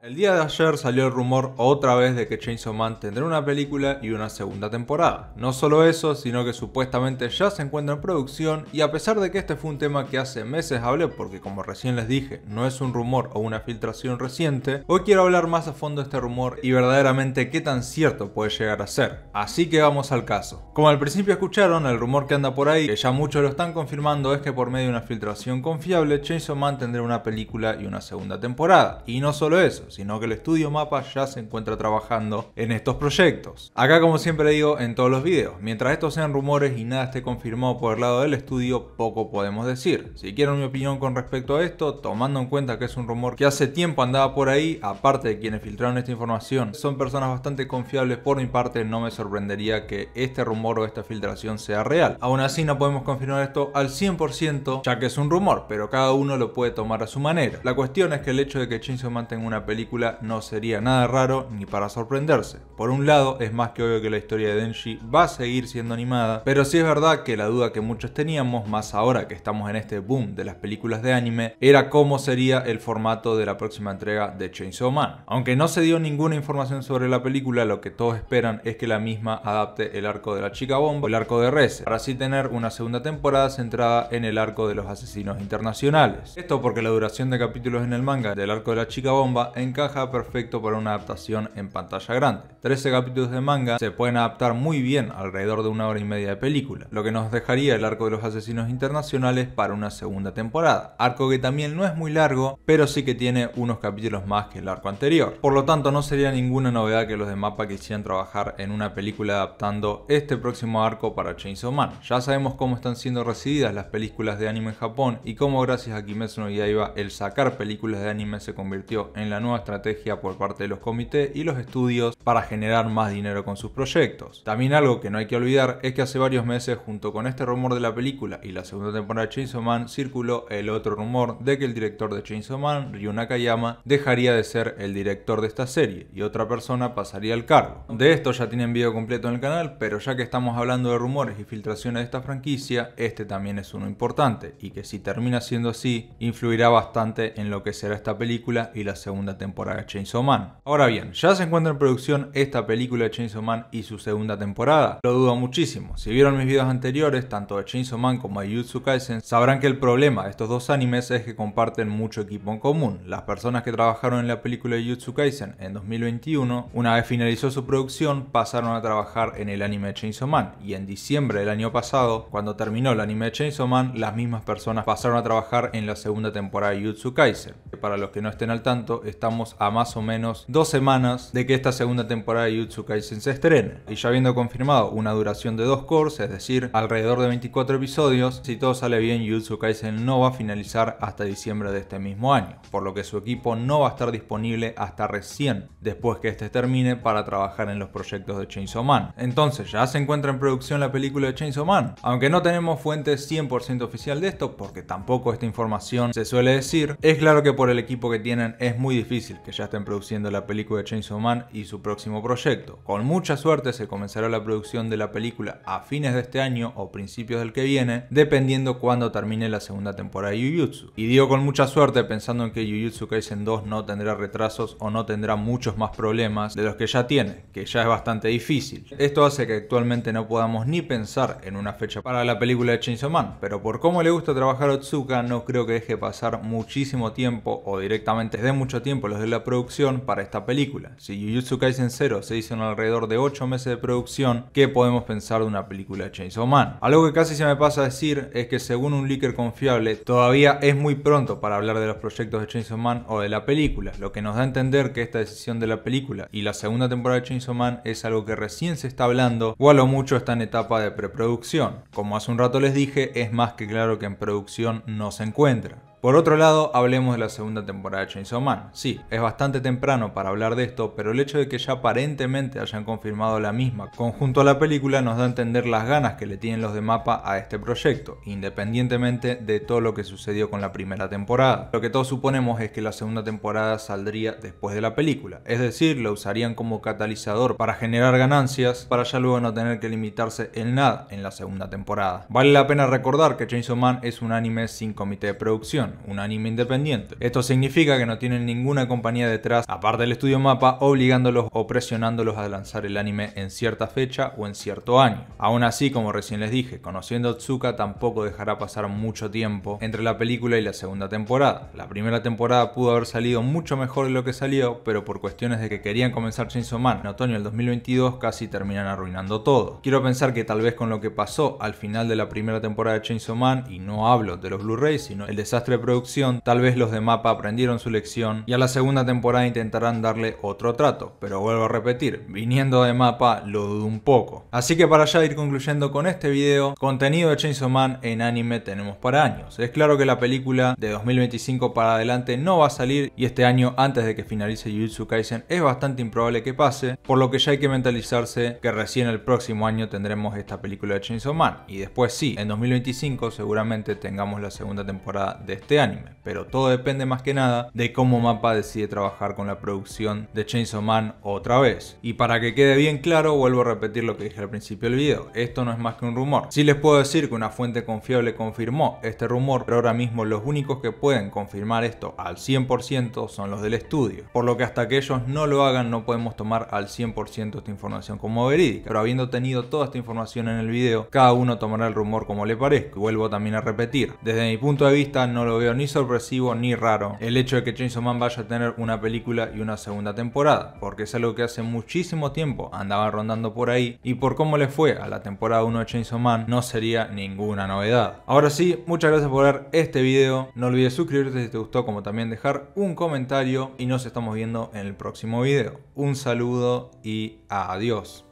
El día de ayer salió el rumor otra vez de que Chainsaw Man tendrá una película y una segunda temporada. No solo eso, sino que supuestamente ya se encuentra en producción y a pesar de que este fue un tema que hace meses hablé porque como recién les dije, no es un rumor o una filtración reciente, hoy quiero hablar más a fondo de este rumor y verdaderamente qué tan cierto puede llegar a ser. Así que vamos al caso. Como al principio escucharon, el rumor que anda por ahí, que ya muchos lo están confirmando, es que por medio de una filtración confiable, Chainsaw Man tendrá una película y una segunda temporada. Y no solo eso, sino que el estudio Mapa ya se encuentra trabajando en estos proyectos. Acá como siempre digo en todos los videos, mientras estos sean rumores y nada esté confirmado por el lado del estudio, poco podemos decir. Si quieren mi opinión con respecto a esto, tomando en cuenta que es un rumor que hace tiempo andaba por ahí, aparte de quienes filtraron esta información, son personas bastante confiables por mi parte, no me sorprendería que este rumor o esta filtración sea real. Aún así no podemos confirmar esto al 100% ya que es un rumor, pero cada uno lo puede tomar a su manera. La cuestión es que el hecho de que Chainsaw mantenga una película no sería nada raro ni para sorprenderse. Por un lado, es más que obvio que la historia de Denji va a seguir siendo animada, pero sí es verdad que la duda que muchos teníamos, más ahora que estamos en este boom de las películas de anime, era cómo sería el formato de la próxima entrega de Chainsaw Man. Aunque no se dio ninguna información sobre la película, lo que todos esperan es que la misma adapte el arco de la chica bomba el arco de Reze, para así tener una segunda temporada centrada en el arco de los asesinos internacionales. Esto porque la duración de capítulos en el manga del arco de la chica bomba en encaja perfecto para una adaptación en pantalla grande. 13 capítulos de manga se pueden adaptar muy bien alrededor de una hora y media de película, lo que nos dejaría el arco de los asesinos internacionales para una segunda temporada. Arco que también no es muy largo, pero sí que tiene unos capítulos más que el arco anterior. Por lo tanto, no sería ninguna novedad que los de Mapa quisieran trabajar en una película adaptando este próximo arco para Chainsaw Man. Ya sabemos cómo están siendo recibidas las películas de anime en Japón y cómo gracias a Kimetsu no Yaiba el sacar películas de anime se convirtió en la nueva estrategia por parte de los comités y los estudios para generar más dinero con sus proyectos. También algo que no hay que olvidar es que hace varios meses, junto con este rumor de la película y la segunda temporada de Chainsaw Man, circuló el otro rumor de que el director de Chainsaw Man, Ryu Nakayama, dejaría de ser el director de esta serie y otra persona pasaría al cargo. De esto ya tienen video completo en el canal, pero ya que estamos hablando de rumores y filtraciones de esta franquicia, este también es uno importante y que si termina siendo así, influirá bastante en lo que será esta película y la segunda temporada temporada de Chainsaw Man. Ahora bien, ya se encuentra en producción esta película de Chainsaw Man y su segunda temporada. Lo dudo muchísimo. Si vieron mis videos anteriores, tanto de Chainsaw Man como de Jujutsu Kaisen, sabrán que el problema de estos dos animes es que comparten mucho equipo en común. Las personas que trabajaron en la película de Jutsu Kaisen en 2021, una vez finalizó su producción, pasaron a trabajar en el anime de Chainsaw Man y en diciembre del año pasado, cuando terminó el anime de Chainsaw Man, las mismas personas pasaron a trabajar en la segunda temporada de Jujutsu Kaisen. Para los que no estén al tanto, estamos a más o menos dos semanas de que esta segunda temporada de Yutsu Kaisen se estrene. Y ya habiendo confirmado una duración de dos cores, es decir, alrededor de 24 episodios, si todo sale bien, Yutsu Kaisen no va a finalizar hasta diciembre de este mismo año, por lo que su equipo no va a estar disponible hasta recién después que este termine para trabajar en los proyectos de Chainsaw Man. Entonces, ya se encuentra en producción la película de Chainsaw Man, aunque no tenemos fuente 100% oficial de esto, porque tampoco esta información se suele decir, es claro que por el equipo que tienen es muy difícil que ya estén produciendo la película de Chainsaw Man y su próximo proyecto. Con mucha suerte se comenzará la producción de la película a fines de este año o principios del que viene, dependiendo cuándo termine la segunda temporada de Jujutsu. Y digo con mucha suerte pensando en que Jujutsu Kaisen 2 no tendrá retrasos o no tendrá muchos más problemas de los que ya tiene, que ya es bastante difícil. Esto hace que actualmente no podamos ni pensar en una fecha para la película de Chainsaw Man, pero por cómo le gusta trabajar a Otsuka no creo que deje pasar muchísimo tiempo o directamente desde mucho tiempo los de la producción para esta película. Si Jujutsu Kaisen 0 se hizo en alrededor de 8 meses de producción, ¿qué podemos pensar de una película de Chainsaw Man? Algo que casi se me pasa a decir es que según un leaker confiable, todavía es muy pronto para hablar de los proyectos de Chainsaw Man o de la película, lo que nos da a entender que esta decisión de la película y la segunda temporada de Chainsaw Man es algo que recién se está hablando o a lo mucho está en etapa de preproducción. Como hace un rato les dije, es más que claro que en producción no se encuentra. Por otro lado, hablemos de la segunda temporada de Chainsaw Man. Sí, es bastante temprano para hablar de esto, pero el hecho de que ya aparentemente hayan confirmado la misma conjunto a la película nos da a entender las ganas que le tienen los de Mapa a este proyecto, independientemente de todo lo que sucedió con la primera temporada. Lo que todos suponemos es que la segunda temporada saldría después de la película, es decir, lo usarían como catalizador para generar ganancias para ya luego no tener que limitarse en nada en la segunda temporada. Vale la pena recordar que Chainsaw Man es un anime sin comité de producción, un anime independiente. Esto significa que no tienen ninguna compañía detrás, aparte del estudio Mapa, obligándolos o presionándolos a lanzar el anime en cierta fecha o en cierto año. Aún así, como recién les dije, conociendo a Tsuka tampoco dejará pasar mucho tiempo entre la película y la segunda temporada. La primera temporada pudo haber salido mucho mejor de lo que salió, pero por cuestiones de que querían comenzar Chainsaw Man en otoño del 2022 casi terminan arruinando todo. Quiero pensar que tal vez con lo que pasó al final de la primera temporada de Chainsaw Man, y no hablo de los Blu-rays, sino el desastre producción tal vez los de mapa aprendieron su lección y a la segunda temporada intentarán darle otro trato, pero vuelvo a repetir, viniendo de mapa lo dudo un poco. Así que para ya ir concluyendo con este video, contenido de Chainsaw Man en anime tenemos para años. Es claro que la película de 2025 para adelante no va a salir y este año antes de que finalice Jujutsu Kaisen es bastante improbable que pase, por lo que ya hay que mentalizarse que recién el próximo año tendremos esta película de Chainsaw Man y después sí, en 2025 seguramente tengamos la segunda temporada de este este anime, pero todo depende más que nada de cómo MAPA decide trabajar con la producción de Chainsaw Man otra vez. Y para que quede bien claro, vuelvo a repetir lo que dije al principio del video, esto no es más que un rumor. si les puedo decir que una fuente confiable confirmó este rumor, pero ahora mismo los únicos que pueden confirmar esto al 100% son los del estudio, por lo que hasta que ellos no lo hagan no podemos tomar al 100% esta información como verídica, pero habiendo tenido toda esta información en el video, cada uno tomará el rumor como le parezca. Vuelvo también a repetir, desde mi punto de vista no lo veo ni sorpresivo ni raro el hecho de que Chainsaw Man vaya a tener una película y una segunda temporada, porque es algo que hace muchísimo tiempo andaba rondando por ahí y por cómo le fue a la temporada 1 de Chainsaw Man no sería ninguna novedad. Ahora sí, muchas gracias por ver este video, no olvides suscribirte si te gustó como también dejar un comentario y nos estamos viendo en el próximo video. Un saludo y adiós.